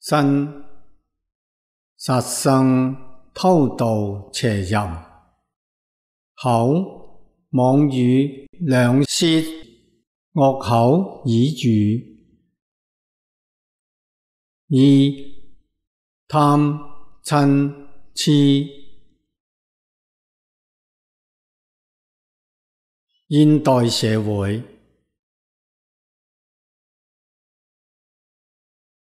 身杀生偷盗邪淫，口妄语两舌恶口绮语，意贪嗔痴。现代社会。